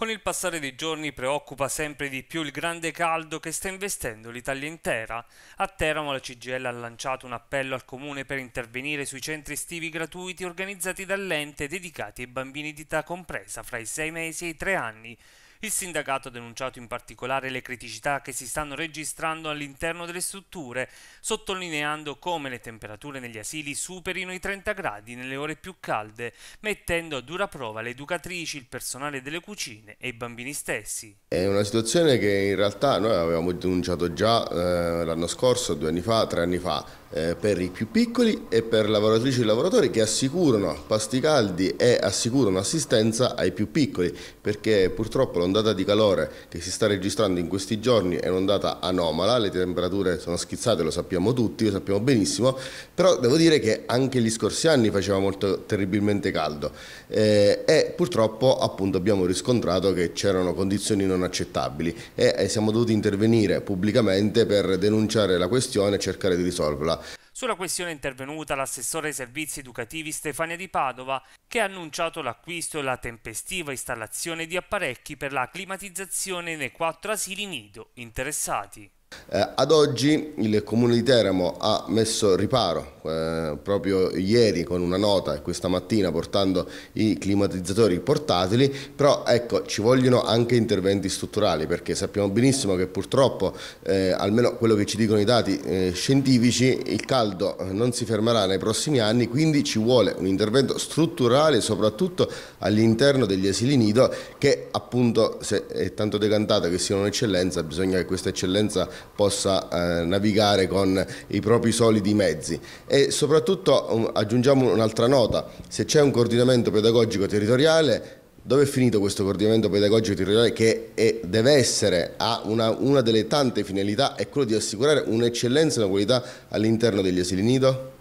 Con il passare dei giorni preoccupa sempre di più il grande caldo che sta investendo l'Italia intera. A Teramo la CGL ha lanciato un appello al comune per intervenire sui centri estivi gratuiti organizzati dall'ente dedicati ai bambini di età compresa fra i 6 mesi e i 3 anni. Il sindacato ha denunciato in particolare le criticità che si stanno registrando all'interno delle strutture, sottolineando come le temperature negli asili superino i 30 gradi nelle ore più calde, mettendo a dura prova le educatrici, il personale delle cucine e i bambini stessi. È una situazione che in realtà noi avevamo denunciato già eh, l'anno scorso, due anni fa, tre anni fa, eh, per i più piccoli e per lavoratrici e lavoratori che assicurano pasti caldi e assicurano assistenza ai più piccoli perché purtroppo l'ondata di calore che si sta registrando in questi giorni è un'ondata anomala, le temperature sono schizzate, lo sappiamo tutti, lo sappiamo benissimo, però devo dire che anche gli scorsi anni faceva molto terribilmente caldo eh, e purtroppo appunto abbiamo riscontrato che c'erano condizioni non accettabili e eh, siamo dovuti intervenire pubblicamente per denunciare la questione e cercare di risolverla. Sulla questione è intervenuta l'assessore ai servizi educativi Stefania Di Padova, che ha annunciato l'acquisto e la tempestiva installazione di apparecchi per la climatizzazione nei quattro asili nido interessati. Eh, ad oggi il Comune di Teramo ha messo riparo, eh, proprio ieri con una nota e questa mattina portando i climatizzatori portatili, però ecco ci vogliono anche interventi strutturali perché sappiamo benissimo che purtroppo, eh, almeno quello che ci dicono i dati eh, scientifici, il caldo eh, non si fermerà nei prossimi anni, quindi ci vuole un intervento strutturale soprattutto all'interno degli asili nido che appunto se è tanto decantato che siano un'eccellenza, bisogna che questa eccellenza possa eh, navigare con i propri solidi mezzi e soprattutto um, aggiungiamo un'altra nota, se c'è un coordinamento pedagogico territoriale dove è finito questo coordinamento pedagogico territoriale che è, deve essere, ha una, una delle tante finalità, è quello di assicurare un'eccellenza e una qualità all'interno degli asili nido?